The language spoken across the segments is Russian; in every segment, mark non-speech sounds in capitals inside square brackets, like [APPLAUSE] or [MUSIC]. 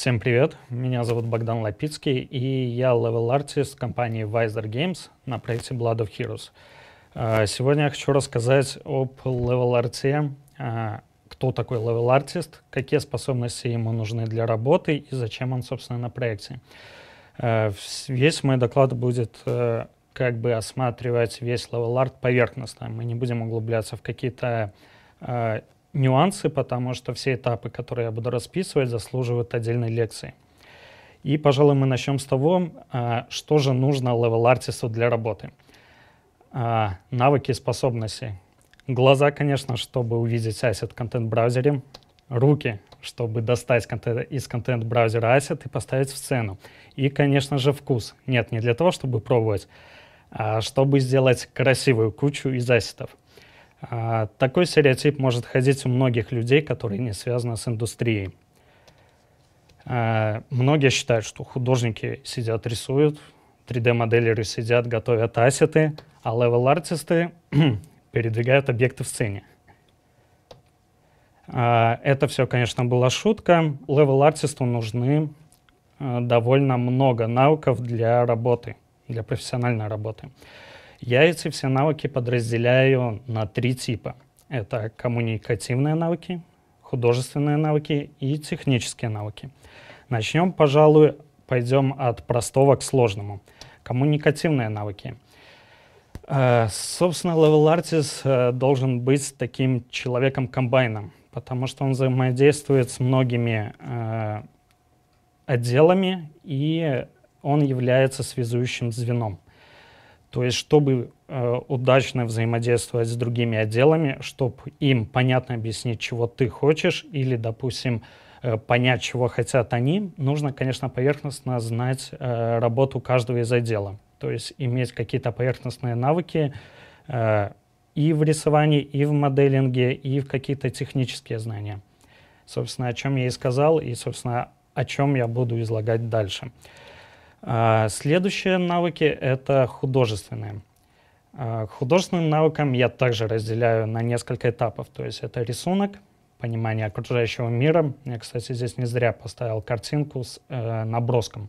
Всем привет, меня зовут Богдан Лапицкий, и я левел-артист компании Visor Games на проекте Blood of Heroes. А, сегодня я хочу рассказать об левел-арте, а, кто такой левел-артист, какие способности ему нужны для работы и зачем он, собственно, на проекте. А, весь мой доклад будет э, как бы осматривать весь левел-арт поверхностно. Мы не будем углубляться в какие-то нюансы, потому что все этапы, которые я буду расписывать, заслуживают отдельной лекции. И, пожалуй, мы начнем с того, а, что же нужно левел-артисту для работы. А, навыки и способности. Глаза, конечно, чтобы увидеть ассет в контент-браузере. Руки, чтобы достать из контент-браузера ассет и поставить в сцену. И, конечно же, вкус. Нет, не для того, чтобы пробовать, а чтобы сделать красивую кучу из ассетов. А, такой стереотип может ходить у многих людей, которые не связаны с индустрией. А, многие считают, что художники сидят, рисуют, 3D-моделеры сидят, готовят ассеты, а левел-артисты [CLEARS THROAT] передвигают объекты в сцене. А, это все, конечно, была шутка. Левел-артисту нужны э, довольно много навыков для работы, для профессиональной работы. Я эти все навыки подразделяю на три типа. Это коммуникативные навыки, художественные навыки и технические навыки. Начнем, пожалуй, пойдем от простого к сложному. Коммуникативные навыки. Э, собственно, Level Artist э, должен быть таким человеком-комбайном, потому что он взаимодействует с многими э, отделами, и он является связующим звеном. То есть, чтобы э, удачно взаимодействовать с другими отделами, чтобы им понятно объяснить, чего ты хочешь, или, допустим, э, понять, чего хотят они, нужно, конечно, поверхностно знать э, работу каждого из отдела. То есть иметь какие-то поверхностные навыки э, и в рисовании, и в моделинге, и в какие-то технические знания. Собственно, о чем я и сказал, и, собственно, о чем я буду излагать дальше. А, следующие навыки — это художественные. К а, художественным навыкам я также разделяю на несколько этапов. То есть это рисунок, понимание окружающего мира. Я, кстати, здесь не зря поставил картинку с э, наброском,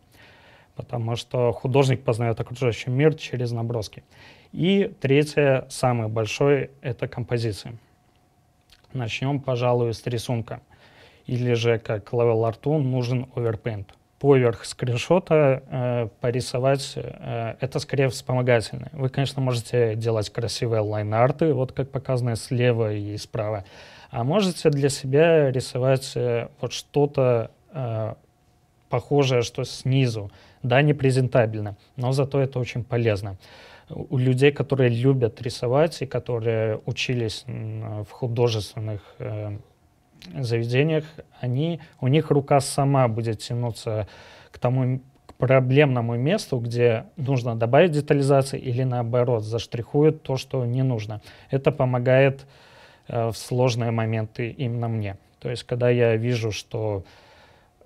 потому что художник познает окружающий мир через наброски. И третье, самое большое, это композиции. Начнем, пожалуй, с рисунка. Или же, как Лавел Арту, нужен оверпейнт поверх скриншота э, порисовать, э, это скорее вспомогательное. Вы, конечно, можете делать красивые лайн-арты, вот как показано слева и справа, а можете для себя рисовать э, вот что-то э, похожее, что снизу. Да, не презентабельно, но зато это очень полезно. У людей, которые любят рисовать и которые учились в художественных э, заведениях, они, у них рука сама будет тянуться к тому к проблемному месту, где нужно добавить детализации или наоборот заштрихует то, что не нужно. Это помогает э, в сложные моменты именно мне. То есть, когда я вижу, что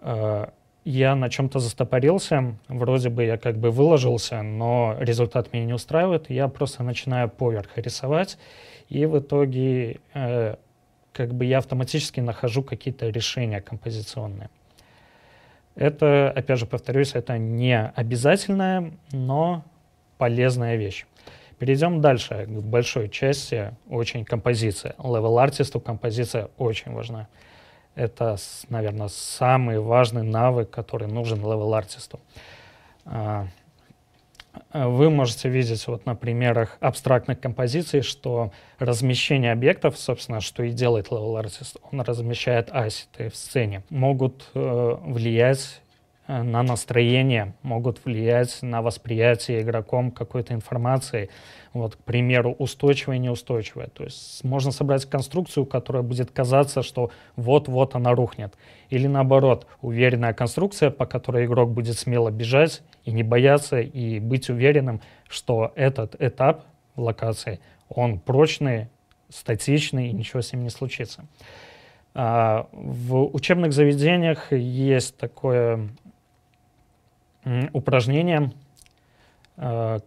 э, я на чем-то застопорился, вроде бы я как бы выложился, но результат меня не устраивает, я просто начинаю поверх рисовать, и в итоге э, как бы я автоматически нахожу какие-то решения композиционные. Это, опять же, повторюсь, это не обязательная, но полезная вещь. Перейдем дальше к большой части, очень композиция. Левел-артисту композиция очень важна. Это, наверное, самый важный навык, который нужен левел-артисту. А, вы можете видеть вот на примерах абстрактных композиций, что размещение объектов, собственно, что и делает Level Artist, он размещает ассеты в сцене, могут э, влиять Э, на настроение, могут влиять на восприятие игроком какой-то информации. Вот, к примеру, устойчивая и неустойчивая. То есть можно собрать конструкцию, которая будет казаться, что вот-вот она рухнет. Или наоборот, уверенная конструкция, по которой игрок будет смело бежать и не бояться, и быть уверенным, что этот этап локации, он прочный, статичный, и ничего с ним не случится. А, в учебных заведениях есть такое упражнения э,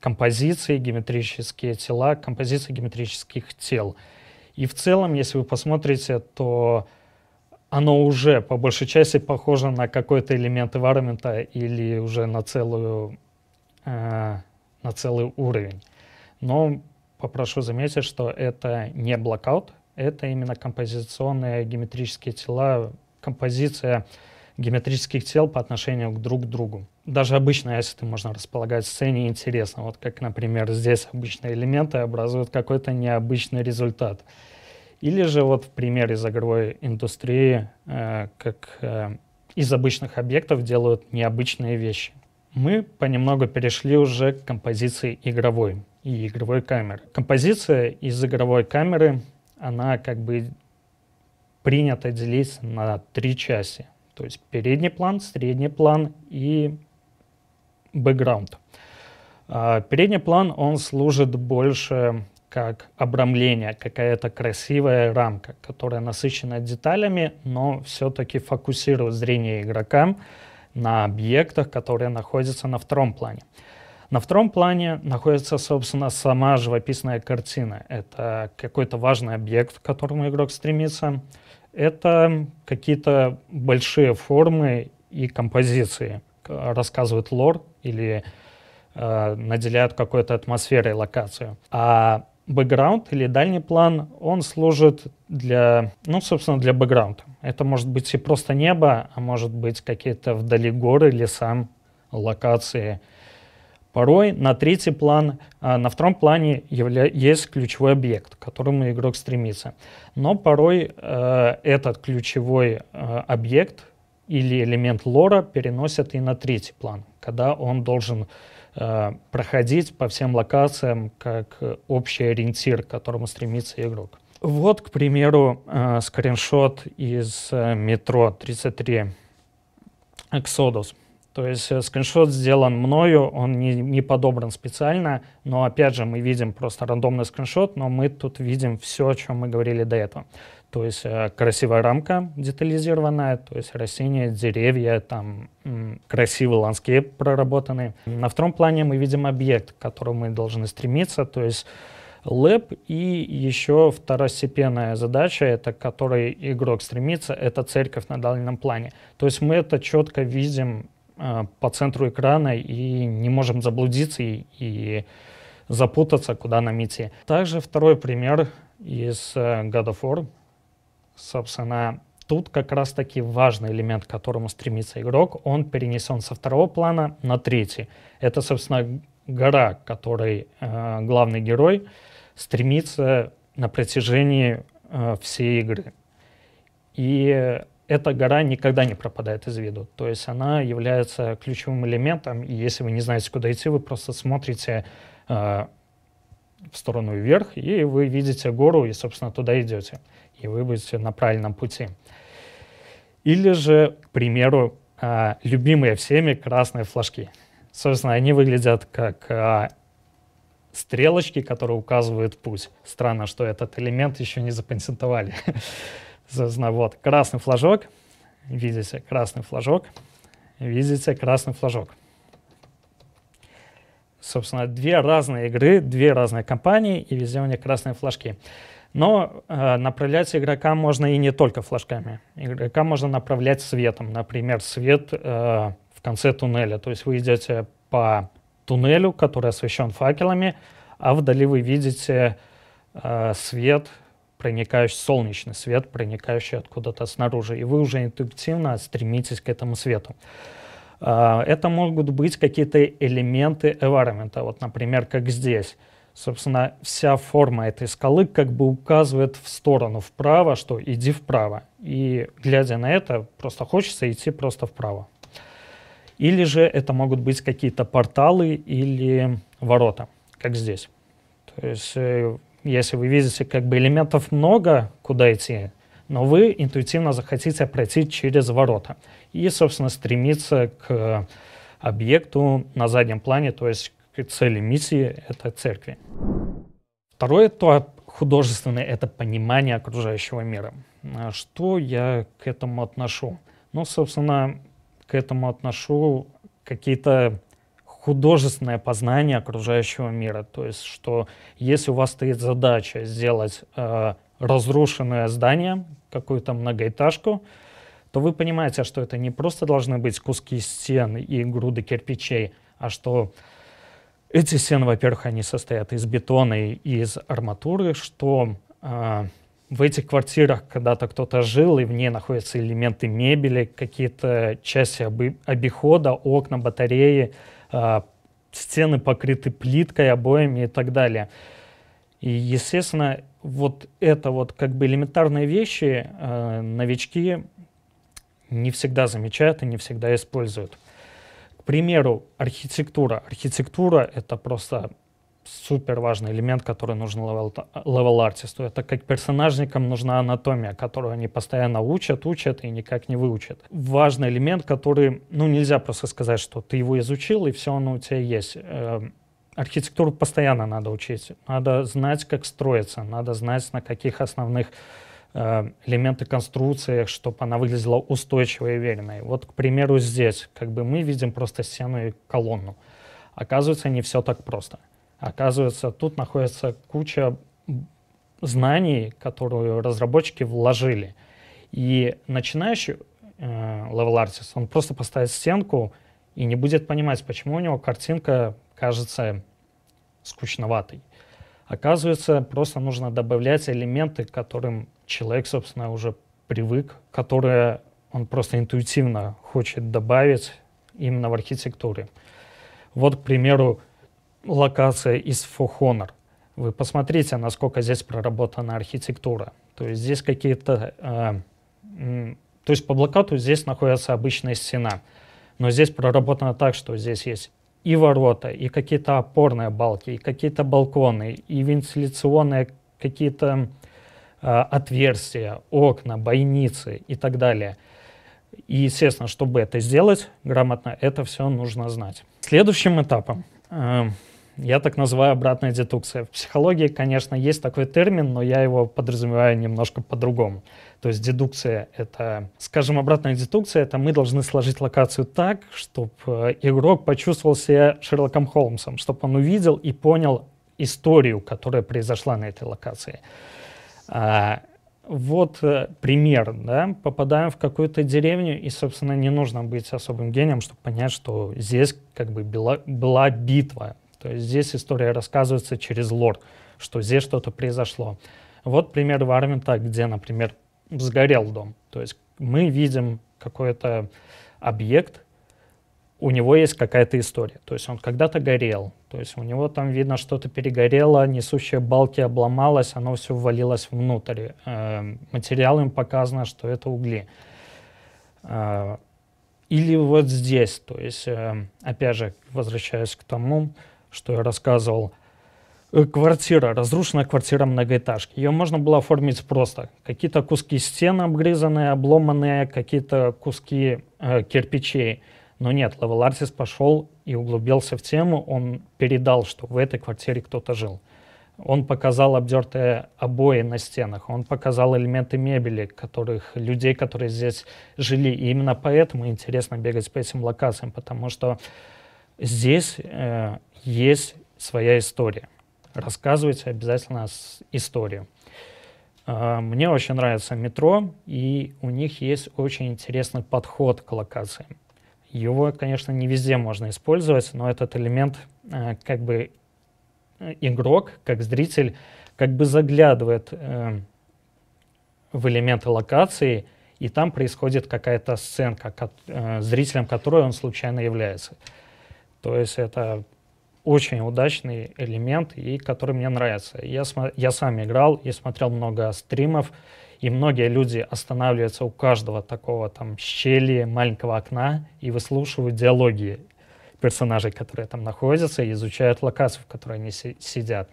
композиции, геометрические тела, композиции геометрических тел. И в целом, если вы посмотрите, то оно уже по большей части похоже на какой-то элемент environment или уже на, целую, э, на целый уровень. Но попрошу заметить, что это не блокаут, это именно композиционные геометрические тела, композиция геометрических тел по отношению к друг к другу. Даже обычно, если ты можно располагать в сцене интересно. Вот как, например, здесь обычные элементы образуют какой-то необычный результат. Или же вот в примере из игровой индустрии, э, как э, из обычных объектов делают необычные вещи. Мы понемногу перешли уже к композиции игровой и игровой камеры. Композиция из игровой камеры, она как бы принято делить на три части. То есть передний план, средний план и бэкграунд. А, передний план, он служит больше как обрамление, какая-то красивая рамка, которая насыщена деталями, но все-таки фокусирует зрение игрока на объектах, которые находятся на втором плане. На втором плане находится, собственно, сама живописная картина. Это какой-то важный объект, к которому игрок стремится, это какие-то большие формы и композиции, рассказывают лор или э, наделяют какой-то атмосферой локацию. А бэкграунд или дальний план, он служит для, ну, собственно, для бэкграунда. Это может быть и просто небо, а может быть какие-то вдали горы, леса, локации — Порой на третий план, а, на втором плане явля- есть ключевой объект, к которому игрок стремится. Но порой э, этот ключевой э, объект или элемент лора переносят и на третий план, когда он должен э, проходить по всем локациям как общий ориентир, к которому стремится игрок. Вот, к примеру, э, скриншот из э, метро 33 Exodus. То есть э, скриншот сделан мною, он не, не подобран специально, но опять же мы видим просто рандомный скриншот, но мы тут видим все, о чем мы говорили до этого. То есть э, красивая рамка детализированная, то есть растения, деревья, там красивый ландскейп проработанный. На втором плане мы видим объект, к которому мы должны стремиться, то есть лэп. И еще второстепенная задача, это к которой игрок стремится, это церковь на дальнем плане. То есть мы это четко видим Э, по центру экрана и не можем заблудиться и, и запутаться, куда нам идти. Также второй пример из э, God of War. Собственно, тут как раз-таки важный элемент, к которому стремится игрок, он перенесен со второго плана на третий. Это, собственно, гора, к которой э, главный герой стремится на протяжении э, всей игры. И эта гора никогда не пропадает из виду. То есть она является ключевым элементом, и если вы не знаете, куда идти, вы просто смотрите э, в сторону вверх, и вы видите гору, и, собственно, туда идете, и вы будете на правильном пути. Или же, к примеру, э, любимые всеми красные флажки. Собственно, они выглядят как э, стрелочки, которые указывают путь. Странно, что этот элемент еще не запатентовали. [LAUGHS] Вот красный флажок, видите, красный флажок, видите, красный флажок. Собственно, две разные игры, две разные компании, и везде у них красные флажки. Но э, направлять игрока можно и не только флажками. Игрока можно направлять светом. Например, свет э, в конце туннеля. То есть вы идете по туннелю, который освещен факелами, а вдали вы видите э, свет проникающий солнечный свет, проникающий откуда-то снаружи, и вы уже интуитивно стремитесь к этому свету. А, это могут быть какие-то элементы environment, вот, например, как здесь. Собственно, вся форма этой скалы как бы указывает в сторону, вправо, что иди вправо. И глядя на это, просто хочется идти просто вправо. Или же это могут быть какие-то порталы или ворота, как здесь. То есть э, если вы видите, как бы элементов много, куда идти, но вы интуитивно захотите пройти через ворота и, собственно, стремиться к объекту на заднем плане, то есть к цели миссии — это церкви. Второе, то художественное — это понимание окружающего мира. Что я к этому отношу? Ну, собственно, к этому отношу какие-то художественное познание окружающего мира. То есть, что если у вас стоит задача сделать э, разрушенное здание, какую-то многоэтажку, то вы понимаете, что это не просто должны быть куски стен и груды кирпичей, а что эти стены, во-первых, они состоят из бетона и из арматуры, что э, в этих квартирах когда-то кто-то жил, и в ней находятся элементы мебели, какие-то части обы- обихода, окна, батареи, а, стены покрыты плиткой, обоями и так далее. И, естественно, вот это вот как бы элементарные вещи э, новички не всегда замечают и не всегда используют. К примеру, архитектура. Архитектура — это просто супер важный элемент, который нужен левел-артисту. Это как персонажникам нужна анатомия, которую они постоянно учат, учат и никак не выучат. Важный элемент, который, ну, нельзя просто сказать, что ты его изучил, и все оно у тебя есть. Эм, архитектуру постоянно надо учить. Надо знать, как строится, надо знать, на каких основных эм, элементах конструкции, чтобы она выглядела устойчивой и уверенной. Вот, к примеру, здесь как бы мы видим просто стену и колонну. Оказывается, не все так просто. Оказывается, тут находится куча знаний, которые разработчики вложили. И начинающий левел-артист, э, он просто поставит стенку и не будет понимать, почему у него картинка кажется скучноватой. Оказывается, просто нужно добавлять элементы, к которым человек, собственно, уже привык, которые он просто интуитивно хочет добавить именно в архитектуре. Вот, к примеру, локация из For Honor. Вы посмотрите, насколько здесь проработана архитектура. То есть здесь какие-то... Э, то есть по блокату здесь находится обычная стена. Но здесь проработано так, что здесь есть и ворота, и какие-то опорные балки, и какие-то балконы, и вентиляционные какие-то э, отверстия, окна, бойницы и так далее. И, естественно, чтобы это сделать грамотно, это все нужно знать. Следующим этапом э, я так называю обратная дедукция. В психологии, конечно, есть такой термин, но я его подразумеваю немножко по-другому. То есть дедукция — это, скажем, обратная дедукция — это мы должны сложить локацию так, чтобы э, игрок почувствовал себя Шерлоком Холмсом, чтобы он увидел и понял историю, которая произошла на этой локации. А, вот э, пример, да, попадаем в какую-то деревню, и, собственно, не нужно быть особым гением, чтобы понять, что здесь как бы была, была битва, то есть здесь история рассказывается через лор, что здесь что-то произошло. Вот пример Варвинта, где, например, сгорел дом. То есть мы видим какой-то объект, у него есть какая-то история. То есть он когда-то горел, то есть у него там видно что-то перегорело, несущие балки обломалось, оно все ввалилось внутрь. Э, материал им показано, что это угли. Э, или вот здесь, то есть, э, опять же, возвращаясь к тому, что я рассказывал, э, квартира, разрушенная квартира многоэтажки. Ее можно было оформить просто. Какие-то куски стен обгрызанные, обломанные, какие-то куски э, кирпичей. Но нет, Level Artist пошел и углубился в тему. Он передал, что в этой квартире кто-то жил. Он показал обдертые обои на стенах, он показал элементы мебели, которых людей, которые здесь жили. И именно поэтому интересно бегать по этим локациям, потому что здесь э, есть своя история. Рассказывайте обязательно историю. А, мне очень нравится метро, и у них есть очень интересный подход к локациям. Его, конечно, не везде можно использовать, но этот элемент а, как бы э, игрок, как зритель, как бы заглядывает э, в элементы локации, и там происходит какая-то сценка, э, зрителем которой он случайно является. То есть это очень удачный элемент, и который мне нравится. Я, я сам играл и смотрел много стримов, и многие люди останавливаются у каждого такого там щели, маленького окна и выслушивают диалоги персонажей, которые там находятся, и изучают локацию, в которой они си- сидят.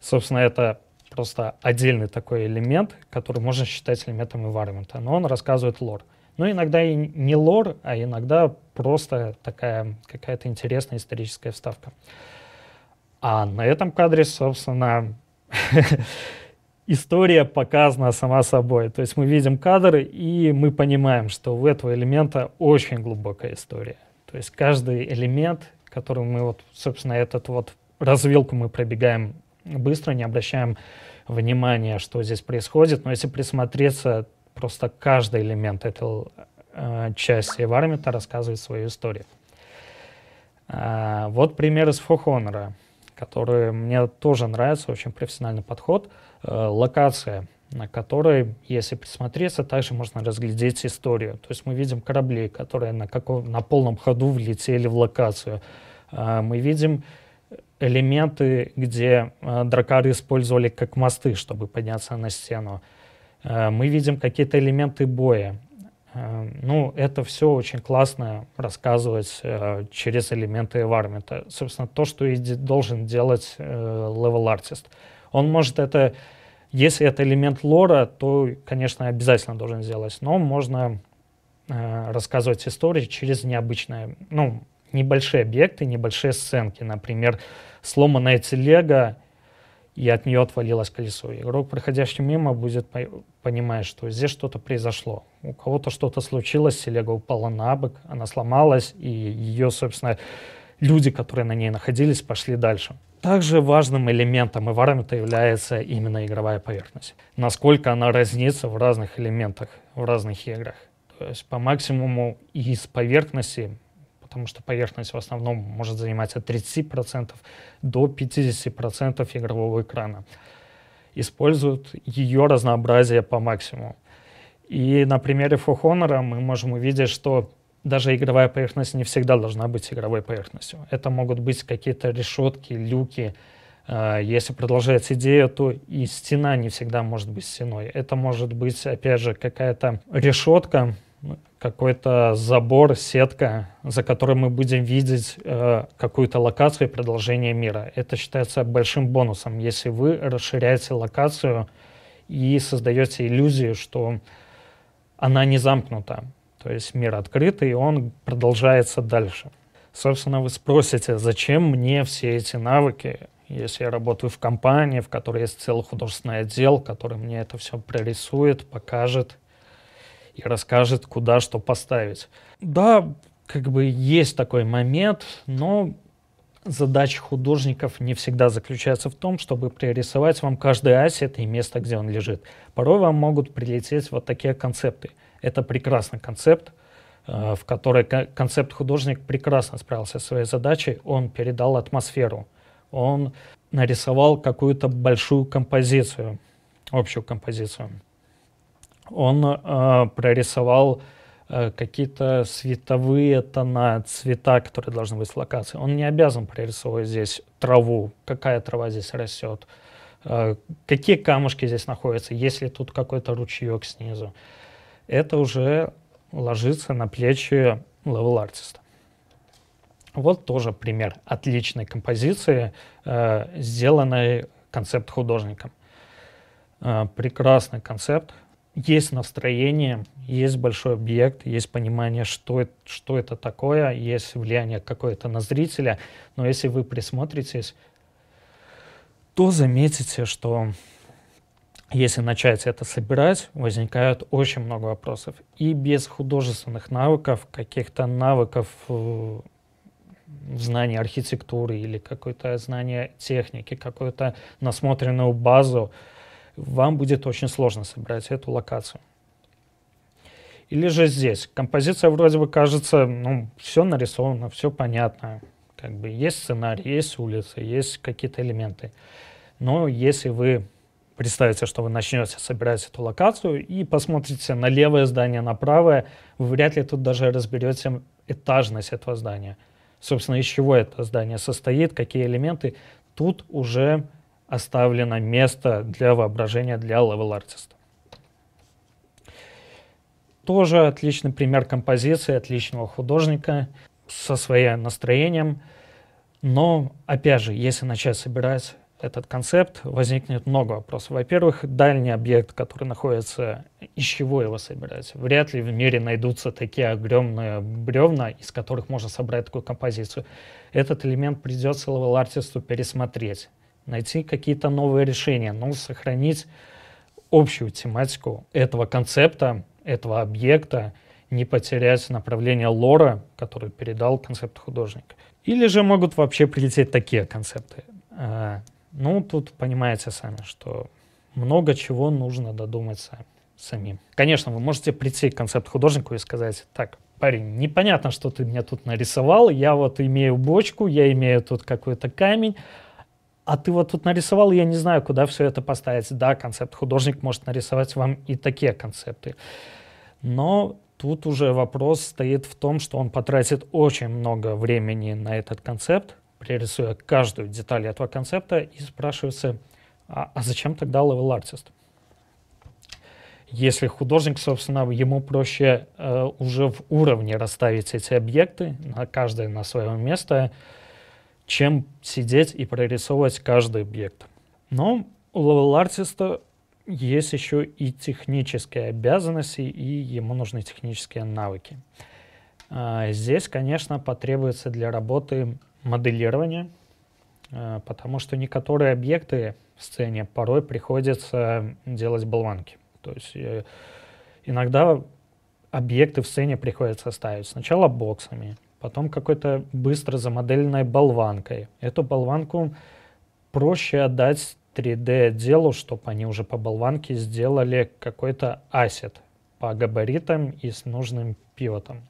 Собственно, это просто отдельный такой элемент, который можно считать элементом environment, но он рассказывает лор. Ну иногда и не лор, а иногда просто такая какая-то интересная историческая вставка. А на этом кадре, собственно, [LAUGHS] история показана сама собой. То есть мы видим кадры, и мы понимаем, что у этого элемента очень глубокая история. То есть каждый элемент, который мы вот, собственно, этот вот развилку мы пробегаем быстро, не обращаем внимания, что здесь происходит. Но если присмотреться, Просто каждый элемент этой э, части Вармита рассказывает свою историю. Э, вот пример из Фохонера, который мне тоже нравится, очень профессиональный подход. Э, локация, на которой, если присмотреться, также можно разглядеть историю. То есть мы видим корабли, которые на, каком, на полном ходу влетели в локацию. Э, мы видим элементы, где э, дракары использовали как мосты, чтобы подняться на стену. Э, мы видим какие-то элементы боя. Э, ну, это все очень классно рассказывать э, через элементы environment. Собственно, то, что и должен делать левел-артист. Он может это... Если это элемент лора, то, конечно, обязательно должен сделать. Но можно рассказывать истории через необычные, ну, небольшие объекты, небольшие сценки. Например, сломанная телега и от нее отвалилось колесо. Игрок, проходящий мимо, будет понимать, что здесь что-то произошло. У кого-то что-то случилось, телега упала на бок, она сломалась, и ее, собственно, люди, которые на ней находились, пошли дальше. Также важным элементом и варианта является именно игровая поверхность. Насколько она разнится в разных элементах, в разных играх. То есть по максимуму из поверхности потому что поверхность в основном может занимать от 30% до 50% игрового экрана. Используют ее разнообразие по максимуму. И на примере For Honor мы можем увидеть, что даже игровая поверхность не всегда должна быть игровой поверхностью. Это могут быть какие-то решетки, люки. Э, если продолжается идея, то и стена не всегда может быть стеной. Это может быть, опять же, какая-то решетка, какой-то забор, сетка, за которой мы будем видеть э, какую-то локацию и продолжение мира. Это считается большим бонусом, если вы расширяете локацию и создаете иллюзию, что она не замкнута. То есть мир открыт и он продолжается дальше. Собственно, вы спросите, зачем мне все эти навыки, если я работаю в компании, в которой есть целый художественный отдел, который мне это все прорисует, покажет – и расскажет, куда что поставить. Да, как бы есть такой момент, но задача художников не всегда заключается в том, чтобы пририсовать вам каждый ассет и место, где он лежит. Порой вам могут прилететь вот такие концепты. Это прекрасный концепт, э, в которой концепт художник прекрасно справился со своей задачей. Он передал атмосферу, он нарисовал какую-то большую композицию, общую композицию он э, прорисовал э, какие-то световые тона, цвета, которые должны быть в локации. Он не обязан прорисовывать здесь траву, какая трава здесь растет, э, какие камушки здесь находятся, есть ли тут какой-то ручеек снизу. Это уже ложится на плечи левел-артиста. Вот тоже пример отличной композиции, э, сделанной концепт-художником. Э, прекрасный концепт, есть настроение, есть большой объект, есть понимание, что это, что это такое, есть влияние какое-то на зрителя. Но если вы присмотритесь, то заметите, что если начать это собирать, возникает очень много вопросов. И без художественных навыков, каких-то навыков э, знания архитектуры или какое-то знание техники, какую-то насмотренную базу, вам будет очень сложно собрать эту локацию. Или же здесь. Композиция вроде бы кажется, ну, все нарисовано, все понятно. Как бы есть сценарий, есть улицы, есть какие-то элементы. Но если вы представите, что вы начнете собирать эту локацию и посмотрите на левое здание, на правое, вы вряд ли тут даже разберете этажность этого здания. Собственно, из чего это здание состоит, какие элементы. Тут уже оставлено место для воображения для левел-артиста. Тоже отличный пример композиции, отличного художника со своим настроением. Но, опять же, если начать собирать этот концепт, возникнет много вопросов. Во-первых, дальний объект, который находится, из чего его собирать? Вряд ли в мире найдутся такие огромные бревна, из которых можно собрать такую композицию. Этот элемент придется левел-артисту пересмотреть найти какие-то новые решения, но сохранить общую тематику этого концепта, этого объекта, не потерять направление лора, который передал концепт художник. Или же могут вообще прилететь такие концепты. А, ну, тут понимаете сами, что много чего нужно додуматься самим. Конечно, вы можете прийти к концепт художнику и сказать, так, парень, непонятно, что ты меня тут нарисовал, я вот имею бочку, я имею тут какой-то камень, а ты вот тут нарисовал, я не знаю, куда все это поставить. Да, концепт художник может нарисовать вам и такие концепты. Но тут уже вопрос стоит в том, что он потратит очень много времени на этот концепт, пририсуя каждую деталь этого концепта, и спрашивается, а, а зачем тогда левел-артист? Если художник, собственно, ему проще э, уже в уровне расставить эти объекты, на каждое на свое место, чем сидеть и прорисовывать каждый объект. Но у левел-артиста есть еще и технические обязанности, и ему нужны технические навыки. А, здесь, конечно, потребуется для работы моделирование, а, потому что некоторые объекты в сцене порой приходится делать болванки. То есть э, иногда объекты в сцене приходится ставить сначала боксами, потом какой-то быстро замодельной болванкой. Эту болванку проще отдать 3D-отделу, чтобы они уже по болванке сделали какой-то ассет по габаритам и с нужным пивотом.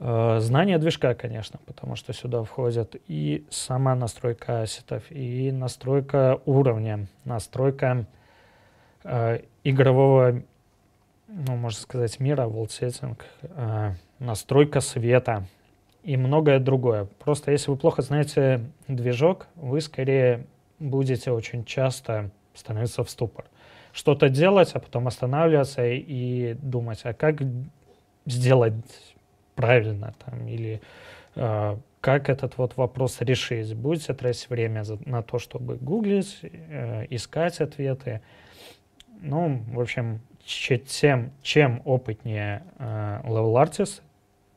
Э, знание движка, конечно, потому что сюда входят и сама настройка ассетов, и настройка уровня, настройка э, игрового, ну, можно сказать, мира, волтсеттинг, э, настройка света и многое другое. Просто если вы плохо знаете движок, вы скорее будете очень часто становиться в ступор. Что-то делать, а потом останавливаться и, думать, а как сделать правильно там, или э, как этот вот вопрос решить. Будете тратить время за, на то, чтобы гуглить, э, искать ответы. Ну, в общем, чем, чем опытнее э, level artist,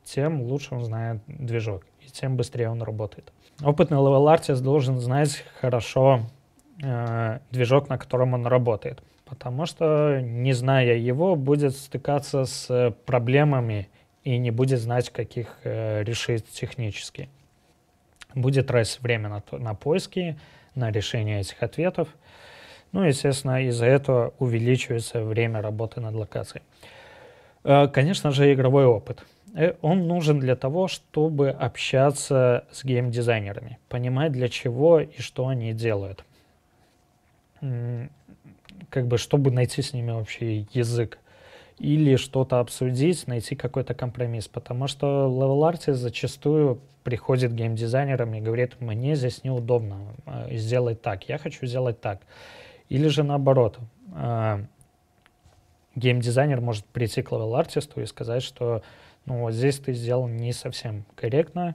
тем лучше он знает движок, и тем быстрее он работает. Опытный левел-артист должен знать хорошо э, движок, на котором он работает, потому что, не зная его, будет стыкаться с проблемами и не будет знать, каких э, решить технически. Будет тратить время на, на поиски, на решение этих ответов. Ну, естественно, из-за этого увеличивается время работы над локацией. Э, конечно же, игровой опыт. Э, он нужен для того, чтобы общаться с геймдизайнерами, понимать для чего и что они делают. Как бы, чтобы найти с ними общий язык или что-то обсудить, найти какой-то компромисс. Потому что левел артист зачастую приходит к геймдизайнерам и говорит, мне здесь неудобно, э, сделать так, я хочу сделать так. Или же наоборот, э, геймдизайнер может прийти к левел-артисту и сказать, что ну, вот здесь ты сделал не совсем корректно,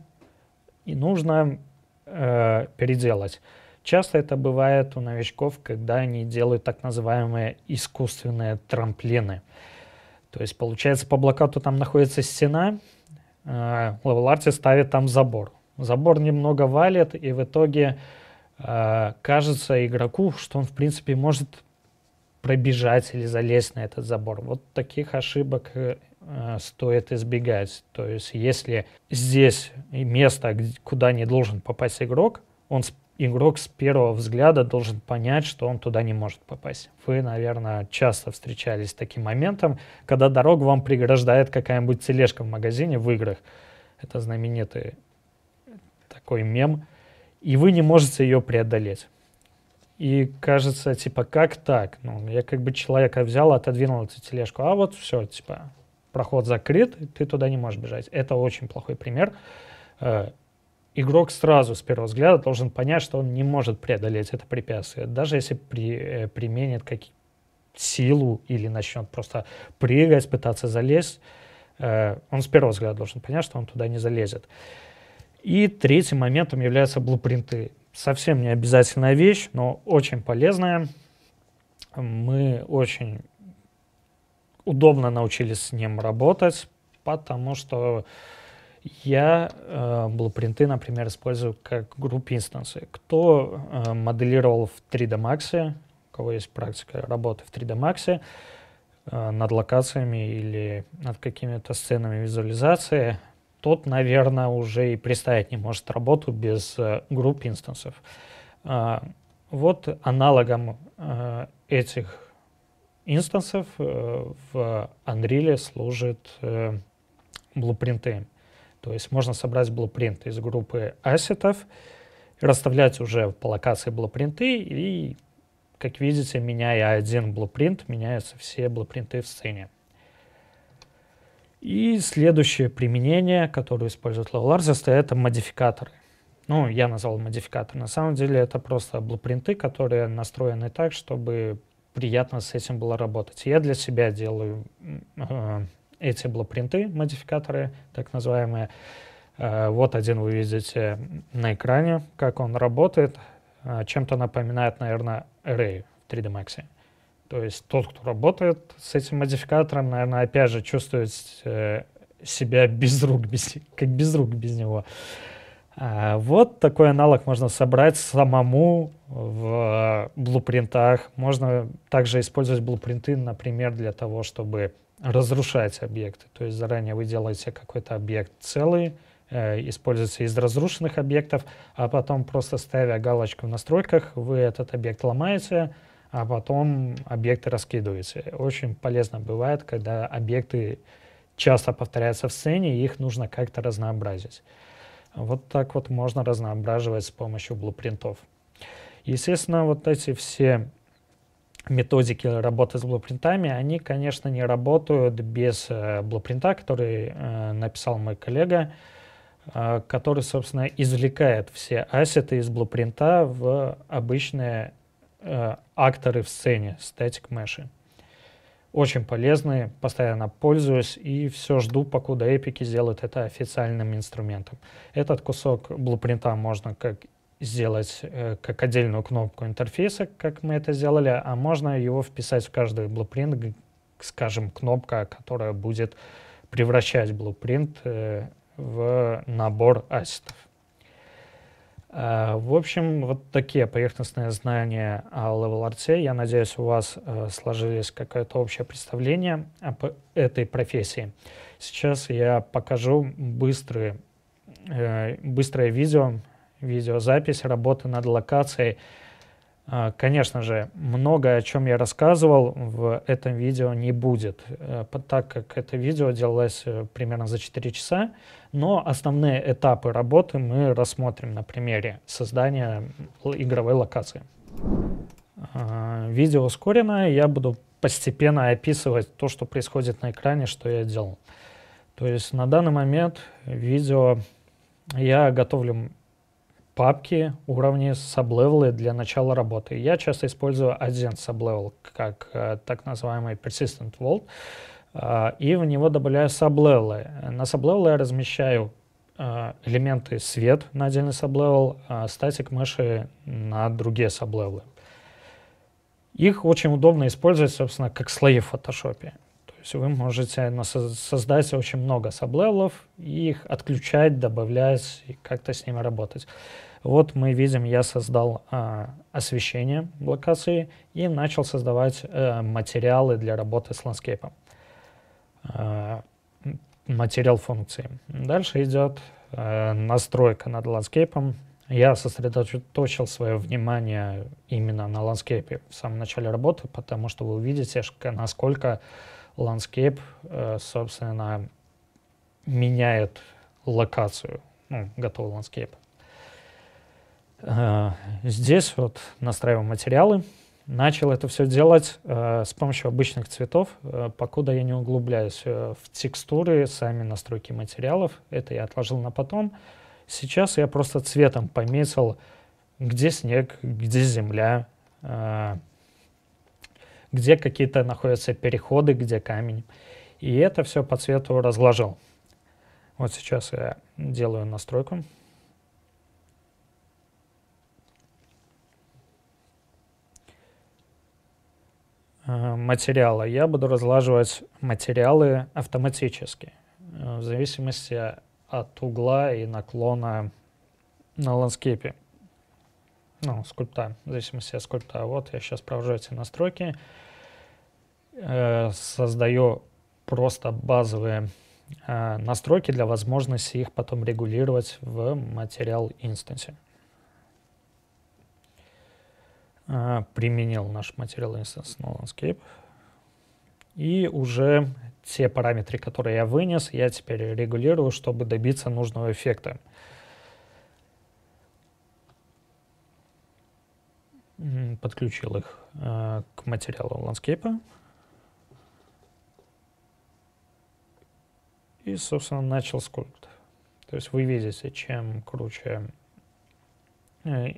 и нужно э, переделать. Часто это бывает у новичков, когда они делают так называемые искусственные трамплины. То есть, получается, по блокауту там находится стена, э, левел-арте ставит там забор. Забор немного валит, и в итоге э, кажется игроку, что он, в принципе, может пробежать или залезть на этот забор. Вот таких ошибок э, Э, стоит избегать. То есть если здесь место, куда не должен попасть игрок, он игрок с первого взгляда должен понять, что он туда не может попасть. Вы, наверное, часто встречались с таким моментом, когда дорогу вам преграждает какая-нибудь тележка в магазине в играх. Это знаменитый такой мем. И вы не можете ее преодолеть. И кажется, типа, как так? Ну, я как бы человека взял, отодвинул эту тележку, а вот все, типа, проход закрыт, ты туда не можешь бежать. Это очень плохой пример. Э, игрок сразу с первого взгляда должен понять, что он не может преодолеть это препятствие. Даже если при, э, применит какие силу или начнет просто прыгать, пытаться залезть, э, он с первого взгляда должен понять, что он туда не залезет. И третьим моментом являются блупринты. Совсем не обязательная вещь, но очень полезная. Мы очень удобно научились с ним работать, потому что я э, blueprint, например, использую как групп инстансы. Кто э, моделировал в 3D Max, у кого есть практика работы в 3D Max, э, над локациями или над какими-то сценами визуализации, тот, наверное, уже и представить не может работу без э, групп инстансов. Э, вот аналогом э, этих инстансов э, в Unreal служит э, блупринты, То есть можно собрать blueprint из группы ассетов, расставлять уже по локации блупринты, и, как видите, меняя один блупринт, меняются все блупринты в сцене. И следующее применение, которое использует LevelArtist, это модификаторы. Ну, я назвал модификатор. На самом деле это просто блупринты, которые настроены так, чтобы приятно с этим было работать. Я для себя делаю э, эти блопринты, модификаторы, так называемые. Э, вот один вы видите на экране, как он работает. Э, чем-то напоминает, наверное, Ray в 3D Max. То есть тот, кто работает с этим модификатором, наверное, опять же чувствует э, себя без рук, [LAUGHS] без, как без рук без него. Э, а, вот такой аналог можно собрать самому в блупринтах. Можно также использовать блупринты, например, для того, чтобы разрушать объекты. То есть заранее вы делаете какой-то объект целый, э, используется из разрушенных объектов, а потом просто ставя галочку в настройках, вы этот объект ломаете, а потом объекты раскидываете. Очень полезно бывает, когда объекты часто повторяются в сцене, и их нужно как-то разнообразить. Вот так вот можно разноображивать с помощью блупринтов. Естественно, вот эти все методики работы с блупринтами, они, конечно, не работают без э, блупринта, который э, написал мой коллега, э, который, собственно, извлекает все ассеты из блупринта в обычные акторы в сцене, статик меши очень полезные, постоянно пользуюсь и все жду, покуда эпики сделают это официальным инструментом. Этот кусок блупринта можно как сделать э, как отдельную кнопку интерфейса, как мы это сделали, а можно его вписать в каждый blueprint, скажем, кнопка, которая будет превращать blueprint э, в набор ассетов. Э, в общем, вот такие поверхностные знания о LevelRT. Я надеюсь, у вас э, сложились какое-то общее представление об этой профессии. Сейчас я покажу быстрые, э, быстрое видео, видеозапись работы над локацией а, конечно же, многое, о чем я рассказывал, в этом видео не будет, э, так как это видео делалось э, примерно за 4 часа, но основные этапы работы мы рассмотрим на примере создания игровой локации. А, видео ускоренное. я буду постепенно описывать то, что происходит на экране, что я делал. То есть на данный момент видео я готовлю папки, уровни, саблевелы для начала работы. Я часто использую один саблевел, как э, так называемый persistent vault, э, и в него добавляю саблевелы. На саблевелы я размещаю э, элементы свет на отдельный саблевел, статик мыши на другие саблевелы. Их очень удобно использовать, собственно, как слои в фотошопе. То есть вы можете создать очень много саблевелов и их отключать, добавлять и как-то с ними работать. Вот мы видим, я создал а, освещение локации и начал создавать а, материалы для работы с ландскейпом. А, материал функции. Дальше идет а, настройка над ландскейпом. Я сосредоточил свое внимание именно на ландскейпе в самом начале работы, потому что вы увидите, насколько ландскейп, э, собственно, меняет локацию, ну, готовый ландскейп. Э, здесь вот настраивал материалы, начал это все делать э, с помощью обычных цветов, э, покуда я не углубляюсь в текстуры, сами настройки материалов. Это я отложил на потом. Сейчас я просто цветом пометил, где снег, где земля, где какие-то находятся переходы, где камень. И это все по цвету разложил. Вот сейчас я делаю настройку. Э, материала, я буду разлаживать материалы автоматически, э, в зависимости от угла и наклона на ландскейпе. Ну, скульпта, в зависимости от скульпта. Вот я сейчас провожу эти настройки, э, создаю просто базовые настройки для возможности их потом регулировать в материал инстансе. А, применил наш материал Instance No Landscape. И уже те параметры, которые я вынес, я теперь регулирую, чтобы добиться нужного эффекта. Подключил их а, к материалу ландскейпа. И, собственно, начал скульпт. То есть вы видите, чем круче э,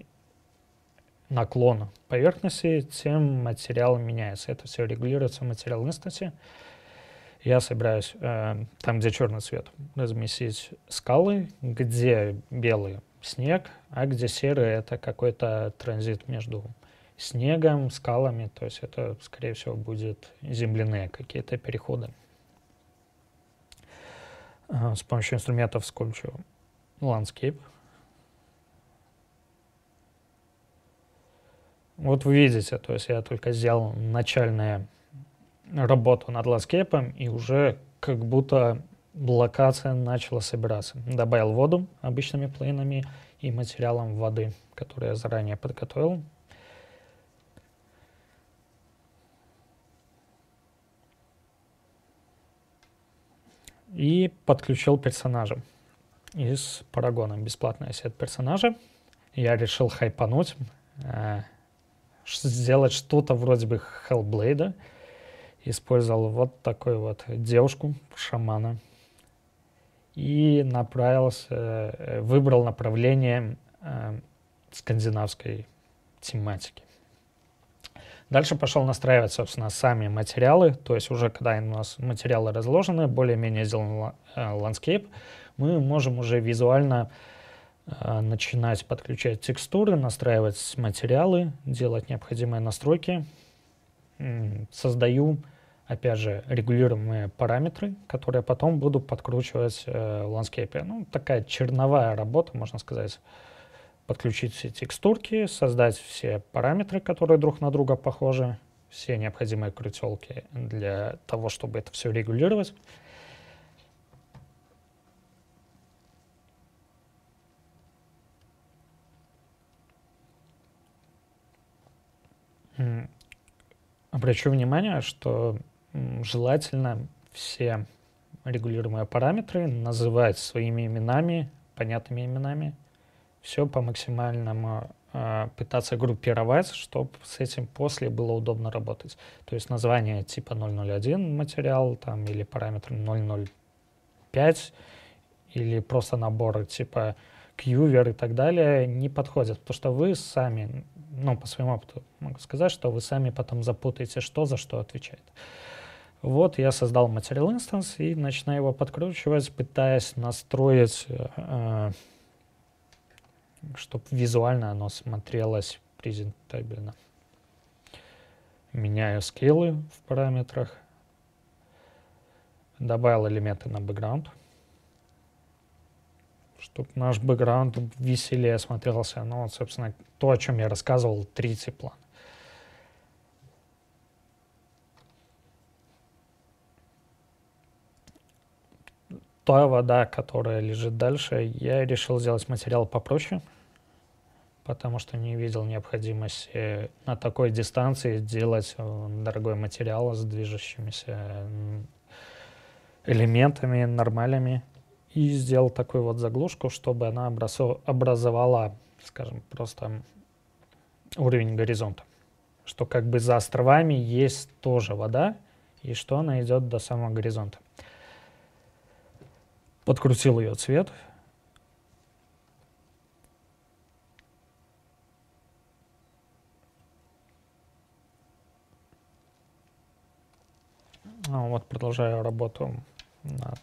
наклона поверхности, тем материал меняется. Это все регулируется в материал Я собираюсь э, там, где черный цвет, разместить скалы, где белый снег, а где серый — это какой-то транзит между снегом, скалами. То есть это, скорее всего, будет земляные какие-то переходы э, с помощью инструментов скульптуры landscape Вот вы видите, то есть я только сделал начальную работу над ландскейпом, и уже как будто локация начала собираться. Добавил воду обычными плейнами и материалом воды, который я заранее подготовил. И подключил персонажа из Парагона. Бесплатный сет персонажа. Я решил хайпануть. Э, сделать что-то вроде бы Хеллблейда. Использовал вот такую вот девушку, шамана. И направился, э, выбрал направление э, скандинавской тематики. Дальше пошел настраивать, собственно, сами материалы. То есть уже когда у нас материалы разложены, более-менее сделан ландскейп, э, мы можем уже визуально а, начинать подключать текстуры, настраивать материалы, делать необходимые настройки. Создаю, опять же, регулируемые параметры, которые потом буду подкручивать э, в ландскейпе. Ну, такая черновая работа, можно сказать. Подключить все текстурки, создать все параметры, которые друг на друга похожи, все необходимые крутелки для того, чтобы это все регулировать. Обращу внимание, что желательно все регулируемые параметры называть своими именами, понятными именами. Все по максимальному э, пытаться группировать, чтобы с этим после было удобно работать. То есть название типа 001 материал там, или параметр 005 или просто наборы типа кьювер и так далее не подходят, потому что вы сами, ну, по своему опыту могу сказать, что вы сами потом запутаете, что за что отвечает. Вот я создал материал инстанс и начинаю его подкручивать, пытаясь настроить, э, чтобы визуально оно смотрелось презентабельно. Меняю скиллы в параметрах. Добавил элементы на бэкграунд. Э, чтобы наш бэкграунд веселее смотрелся. Ну, вот, собственно, то, о чем я рассказывал, третий план. Та вода, которая лежит дальше, я решил сделать материал попроще, потому что не видел необходимости на такой дистанции делать э, дорогой материал с движущимися элементами, нормалями и сделал такую вот заглушку, чтобы она образовала, скажем, просто уровень горизонта. Что как бы за островами есть тоже вода, и что она идет до самого горизонта. Подкрутил ее цвет. Ну, вот продолжаю работу над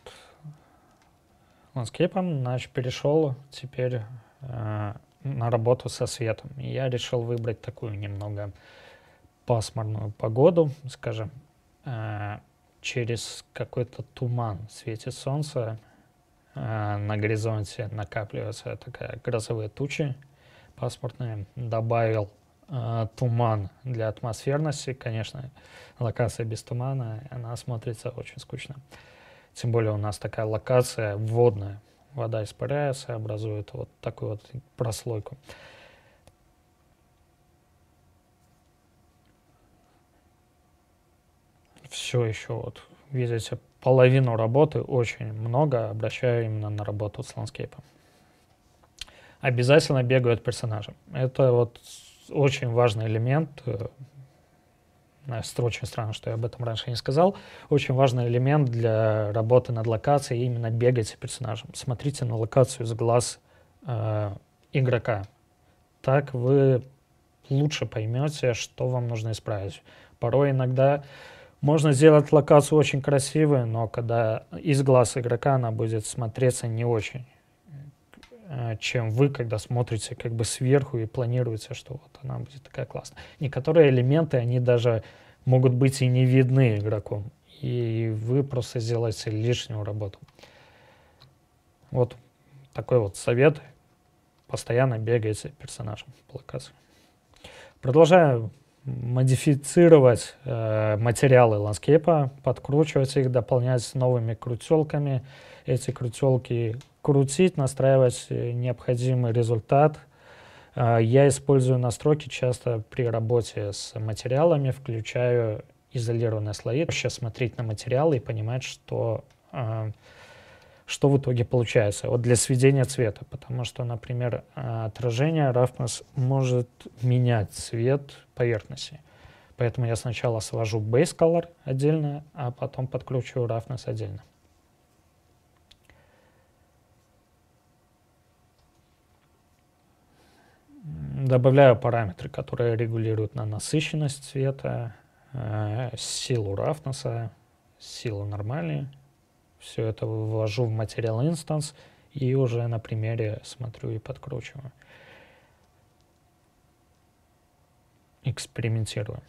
ландскейпом, значит, перешел теперь э, на работу со светом. И я решил выбрать такую немного пасмурную погоду, скажем, э, через какой-то туман в свете солнца э, на горизонте накапливаются такая грозовые тучи пасмурные. Добавил э, туман для атмосферности, конечно, локация без тумана, она смотрится очень скучно. Тем более у нас такая локация водная. Вода испаряется, образует вот такую вот прослойку. Все еще вот, видите, половину работы, очень много, обращаю именно на работу с ландскейпом. Обязательно бегают персонажи. Это вот очень важный элемент э, что очень странно, что я об этом раньше не сказал, очень важный элемент для работы над локацией именно бегать с персонажем. Смотрите на локацию из глаз э, игрока. Так вы лучше поймете, что вам нужно исправить. Порой иногда можно сделать локацию очень красивой, но когда из глаз игрока она будет смотреться не очень. А, чем вы, когда смотрите как бы сверху и планируется что вот она будет такая классная. Некоторые элементы, они даже могут быть и не видны игроком, и вы просто сделаете лишнюю работу. Вот такой вот совет. Постоянно бегайте персонажем по локации. Продолжаю модифицировать э, материалы ландскейпа, подкручивать их, дополнять новыми крутелками, эти крутелки крутить, настраивать э, необходимый результат. А, я использую настройки часто при работе с материалами, включаю изолированные слои, вообще смотреть на материалы и понимать, что, а, что в итоге получается. Вот для сведения цвета, потому что, например, а, отражение roughness может менять цвет поверхности. Поэтому я сначала свожу base color отдельно, а потом подключу roughness отдельно. добавляю параметры, которые регулируют на насыщенность цвета, э, силу рафнеса, силу нормали. Все это ввожу в материал инстанс и уже на примере смотрю и подкручиваю. Экспериментирую.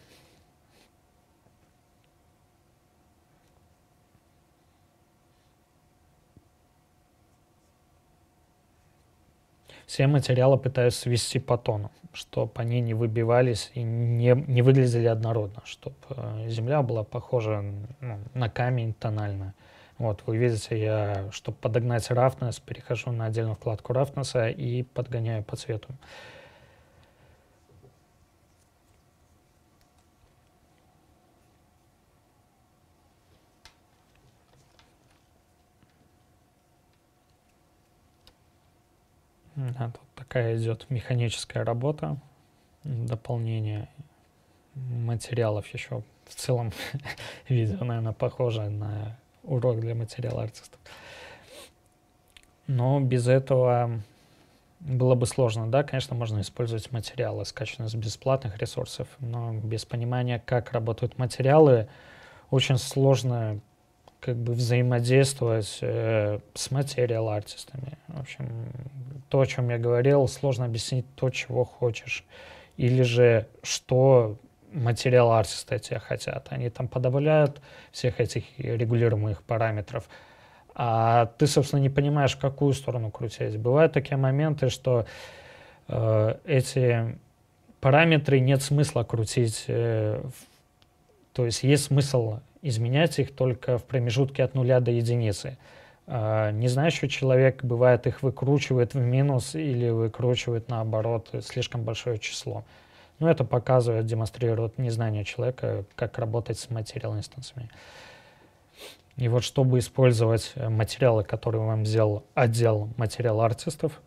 все материалы пытаюсь свести по тону, чтобы они не выбивались и не, не выглядели однородно, чтобы э, земля была похожа ну, на камень тонально. Вот, вы видите, я, чтобы подогнать рафнес, перехожу на отдельную вкладку рафнеса и подгоняю по цвету. Да, тут такая идет механическая работа, дополнение материалов еще в целом [LAUGHS] видео, наверное, похоже на урок для материала артистов. Но без этого было бы сложно, да, конечно, можно использовать материалы, скачанные с бесплатных ресурсов, но без понимания, как работают материалы, очень сложно как бы взаимодействовать э, с материал-артистами. В общем, то, о чем я говорил, сложно объяснить то, чего хочешь. Или же, что материал-артисты тебя хотят. Они там подавляют всех этих регулируемых параметров. А ты, собственно, не понимаешь, в какую сторону крутить. Бывают такие моменты, что э, эти параметры нет смысла крутить э, в то есть есть смысл изменять их только в промежутке от нуля до единицы. А, не Незнающий человек, бывает, их выкручивает в минус или выкручивает, наоборот, слишком большое число. Но ну, это показывает, демонстрирует незнание человека, как работать с материал инстанциями. И вот чтобы использовать э, материалы, которые вам взял отдел материал артистов,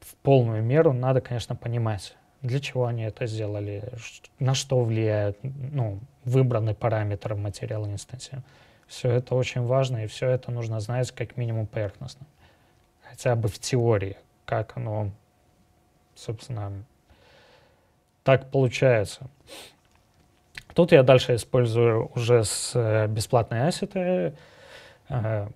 в полную меру надо, конечно, понимать, для чего они это сделали, на что влияет, ну, выбранный параметр материала инстанции. Все это очень важно, и все это нужно знать как минимум поверхностно. Хотя бы в теории, как оно, собственно, так получается. Тут я дальше использую уже с э, бесплатной ассеты, э,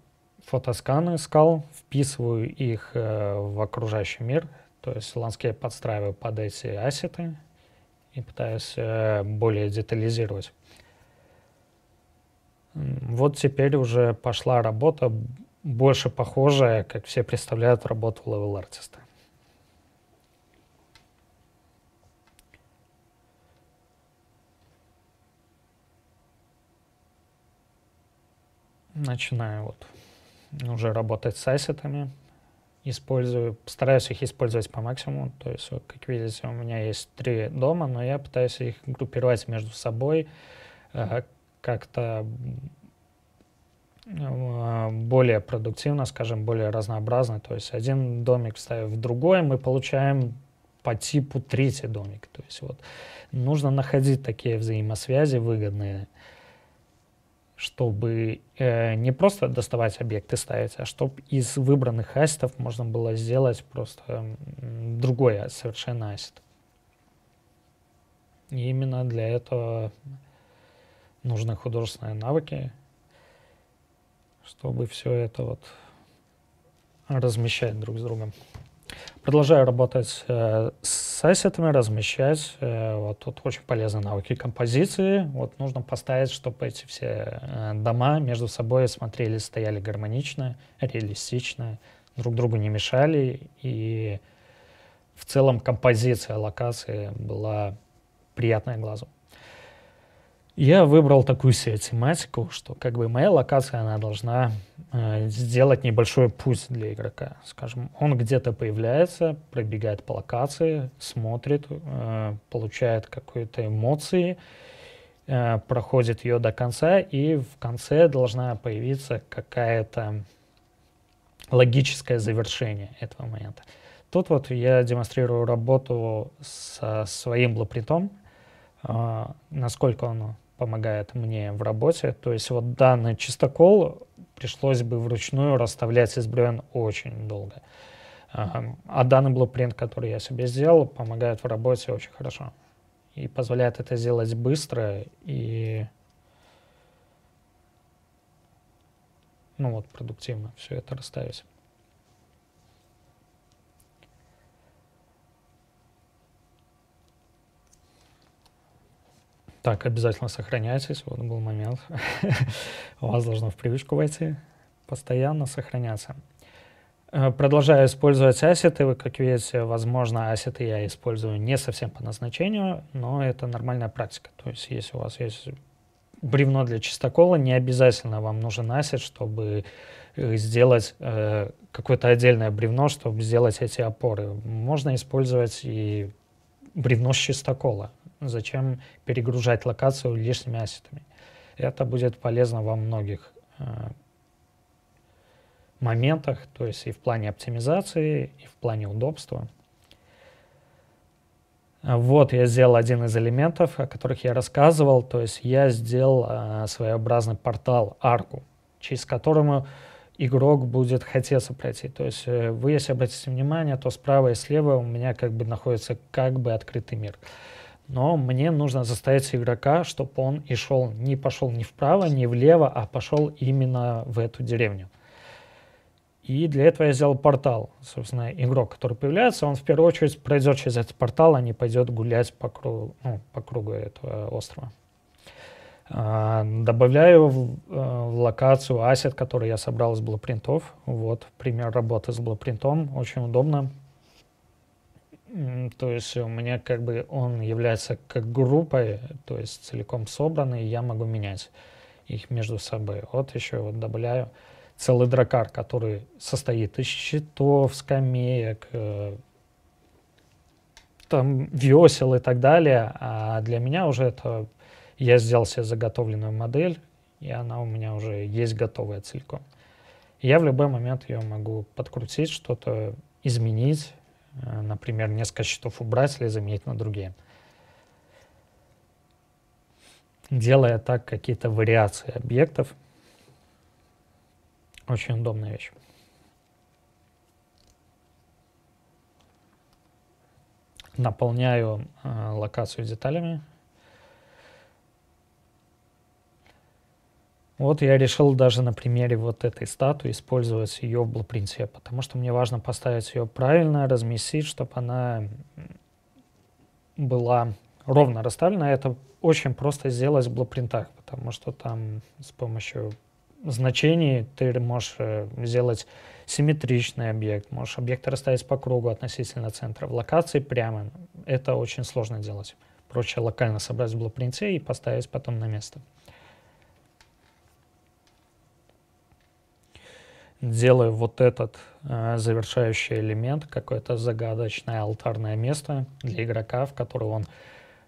фотосканы скал, вписываю их э, в окружающий мир, то есть ландскейп подстраиваю под эти ассеты и пытаюсь э, более детализировать. Вот теперь уже пошла работа больше похожая, как все представляют работу левел-артиста. Начинаю вот уже работать с ассетами использую, стараюсь их использовать по максимуму. То есть, вот, как видите, у меня есть три дома, но я пытаюсь их группировать между собой, э, как-то э, более продуктивно, скажем, более разнообразно. То есть один домик вставив в другой, мы получаем по типу третий домик. То есть вот нужно находить такие взаимосвязи выгодные чтобы э, не просто доставать объекты ставить, а чтобы из выбранных ассетов можно было сделать просто другой совершенно ассет. И именно для этого нужны художественные навыки, чтобы все это вот размещать друг с другом. Продолжаю работать э, с ассетами, размещать. Э, вот тут очень полезны навыки композиции. Вот нужно поставить, чтобы эти все э, дома между собой смотрели, стояли гармонично, реалистично, друг другу не мешали. И в целом композиция локации была приятная глазу. Я выбрал такую себе тематику, что как бы моя локация, она должна э, сделать небольшой путь для игрока. Скажем, он где-то появляется, пробегает по локации, смотрит, э, получает какие-то эмоции, э, проходит ее до конца, и в конце должна появиться какая-то логическое завершение этого момента. Тут вот я демонстрирую работу со своим блапринтом, э, насколько оно помогает мне в работе. То есть вот данный чистокол пришлось бы вручную расставлять из бревен очень долго. А данный блокпринт, который я себе сделал, помогает в работе очень хорошо. И позволяет это сделать быстро и ну вот, продуктивно все это расставить. Так, обязательно сохраняйтесь. Вот был момент. У [LAUGHS] вас должно в привычку войти. Постоянно сохраняться. Э, продолжаю использовать ассеты. Вы, как видите, возможно, ассеты я использую не совсем по назначению, но это нормальная практика. То есть, если у вас есть бревно для чистокола, не обязательно вам нужен ассет, чтобы э, сделать э, какое-то отдельное бревно, чтобы сделать эти опоры. Можно использовать и бревно с чистокола. Зачем перегружать локацию лишними ассетами? Это будет полезно во многих э, моментах, то есть и в плане оптимизации, и в плане удобства. Вот я сделал один из элементов, о которых я рассказывал, то есть я сделал э, своеобразный портал арку, через которому игрок будет хотеться пройти. То есть э, вы, если обратите внимание, то справа и слева у меня как бы находится как бы открытый мир но мне нужно заставить игрока, чтобы он и шел, не пошел ни вправо, ни влево, а пошел именно в эту деревню. И для этого я сделал портал. Собственно, игрок, который появляется, он в первую очередь пройдет через этот портал, а не пойдет гулять по кругу, ну, по кругу этого острова. А, добавляю в, э, в локацию асет, который я собрал из блапринтов. Вот пример работы с блапринтом. Очень удобно. То есть у меня как бы он является как группой, то есть целиком собранный, и я могу менять их между собой. Вот еще вот добавляю целый дракар, который состоит из щитов, скамеек, э, там весел и так далее. А для меня уже это... Я сделал себе заготовленную модель, и она у меня уже есть готовая целиком. я в любой момент ее могу подкрутить, что-то изменить, Э, например, несколько счетов убрать или заменить на другие. Делая так какие-то вариации объектов. Очень удобная вещь. Наполняю э, локацию деталями. Вот я решил даже на примере вот этой статуи использовать ее в блупринте, потому что мне важно поставить ее правильно, разместить, чтобы она была ровно расставлена. Это очень просто сделать в блупринтах, потому что там с помощью значений ты можешь э, сделать симметричный объект, можешь объекты расставить по кругу относительно центра. В локации прямо это очень сложно делать. Проще локально собрать в блупринте и поставить потом на место. делаю вот этот э, завершающий элемент, какое-то загадочное алтарное место для игрока, в которое он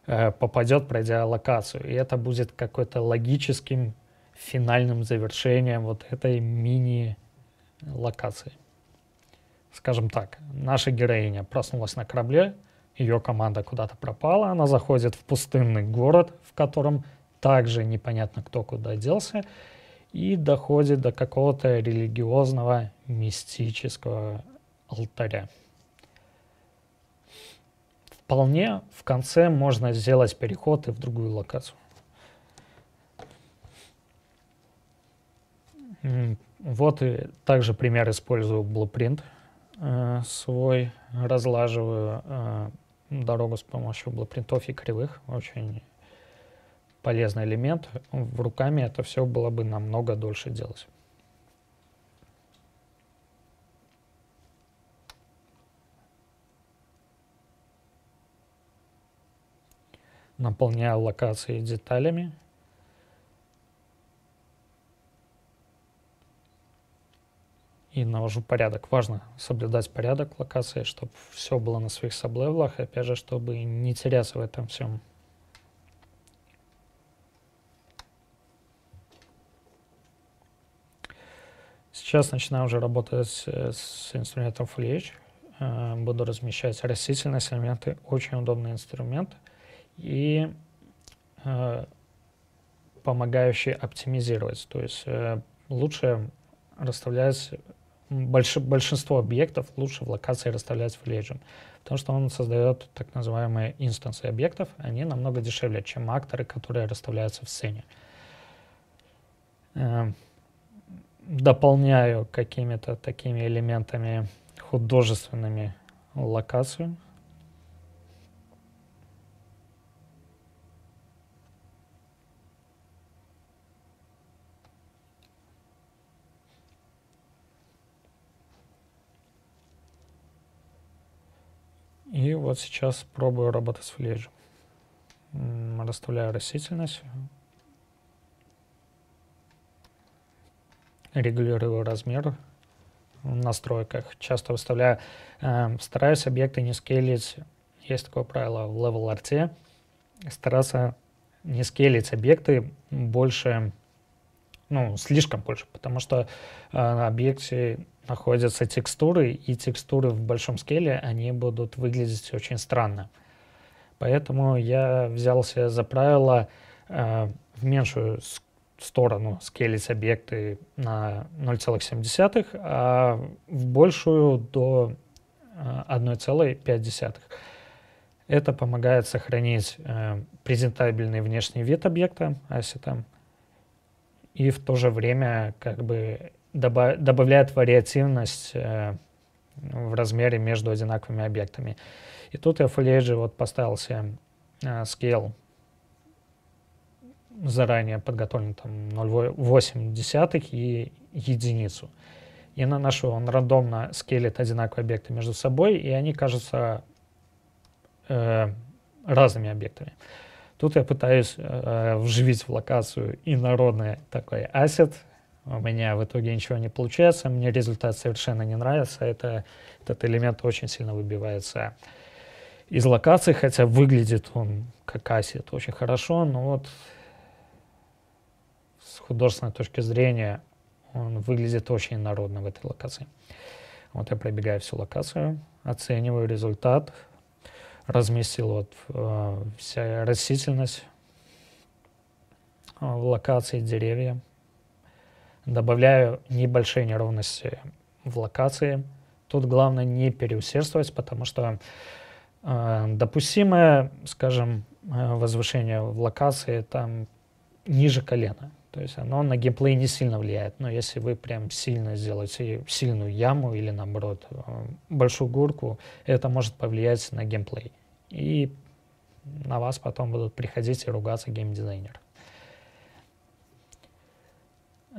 э, попадет, пройдя локацию. И это будет какой-то логическим финальным завершением вот этой мини-локации. Скажем так, наша героиня проснулась на корабле, ее команда куда-то пропала, она заходит в пустынный город, в котором также непонятно кто куда делся, и доходит до какого-то религиозного мистического алтаря. Вполне в конце можно сделать переход и в другую локацию. Вот и также пример использую blueprint э, свой, разлаживаю э, дорогу с помощью блупринтов и кривых, очень полезный элемент, в руками это все было бы намного дольше делать. Наполняю локации деталями. И навожу порядок. Важно соблюдать порядок локации, чтобы все было на своих саблевлах. Опять же, чтобы не теряться в этом всем. Сейчас начинаю уже работать с инструментом Flesh. Э, буду размещать растительные элементы. Очень удобный инструмент. И э, помогающий оптимизировать. То есть э, лучше расставлять большинство объектов лучше в локации расставлять в Legion, потому что он создает так называемые инстансы объектов, они намного дешевле, чем акторы, которые расставляются в сцене. Эм, дополняю какими-то такими элементами художественными локацию. И вот сейчас пробую работать с флейджем. Расставляю растительность, регулирую размер в настройках. Часто выставляю, э, стараюсь объекты не скейлить. Есть такое правило в Level RT. Стараться не скейлить объекты больше, ну, слишком больше, потому что э, на объекте находятся текстуры, и текстуры в большом скеле, они будут выглядеть очень странно. Поэтому я взялся за правило э, в меньшую сторону скейлить объекты на 0,7, а в большую до 1,5. Э, Это помогает сохранить э, презентабельный внешний вид объекта ASITM и в то же время как бы добав добавляет вариативность э, в размере между одинаковыми объектами. И тут я в Full вот поставил себе э, scale заранее подготовлен там 0,8 и единицу. И наношу, он рандомно скелет одинаковые объекты между собой, и они кажутся э, разными объектами. Тут я пытаюсь э, вживить в локацию инородный такой асет. У меня в итоге ничего не получается, мне результат совершенно не нравится. Это, этот элемент очень сильно выбивается из локации, хотя выглядит он как асет очень хорошо, но вот с художественной точки зрения он выглядит очень народно в этой локации. Вот я пробегаю всю локацию, оцениваю результат, разместил вот э, вся растительность э, в локации деревья, добавляю небольшие неровности в локации. Тут главное не переусердствовать, потому что э, допустимое, скажем, э, возвышение в локации там ниже колена. То есть оно на геймплей не сильно влияет. Но если вы прям сильно сделаете сильную яму или наоборот э, большую горку, это может повлиять на геймплей. И на вас потом будут приходить и ругаться геймдизайнер.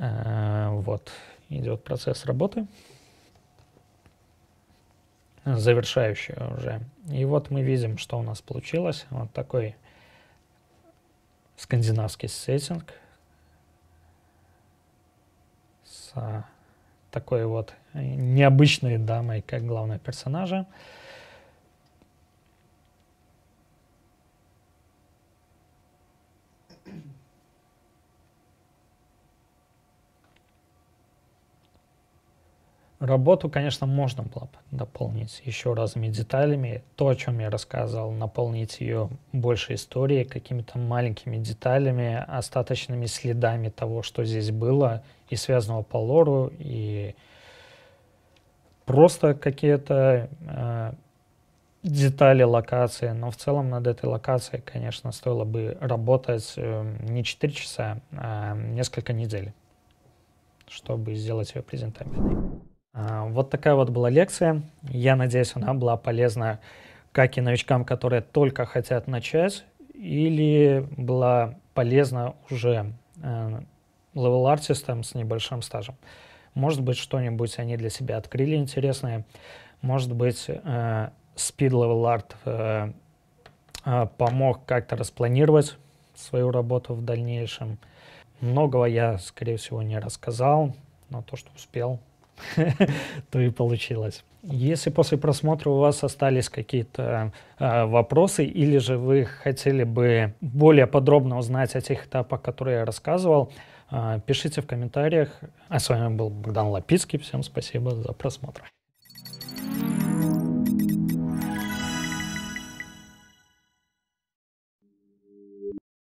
Э, вот, идет процесс работы. Завершающий уже. И вот мы видим, что у нас получилось. Вот такой скандинавский сеттинг – А, такой вот э, необычной дамой, как главного персонажа. Работу, конечно, можно было бы дополнить еще разными деталями. То, о чем я рассказывал, наполнить ее больше историей, какими-то маленькими деталями, остаточными следами того, что здесь было, и связанного по лору, и просто какие-то э, детали локации. Но в целом над этой локацией, конечно, стоило бы работать э, не 4 часа, а несколько недель, чтобы сделать ее презентабельной. А, вот такая вот была лекция. Я надеюсь, она была полезна как и новичкам, которые только хотят начать, или была полезна уже левел-артистам э, с небольшим стажем. Может быть, что-нибудь они для себя открыли интересное. Может быть, э, speed level art э, помог как-то распланировать свою работу в дальнейшем. Многого я, скорее всего, не рассказал, но то, что успел, [LAUGHS] то и получилось. Если после просмотра у вас остались какие-то э, вопросы, или же вы хотели бы более подробно узнать о тех этапах, которые я рассказывал, э, пишите в комментариях. А с вами был Богдан Лапицкий. Всем спасибо за просмотр.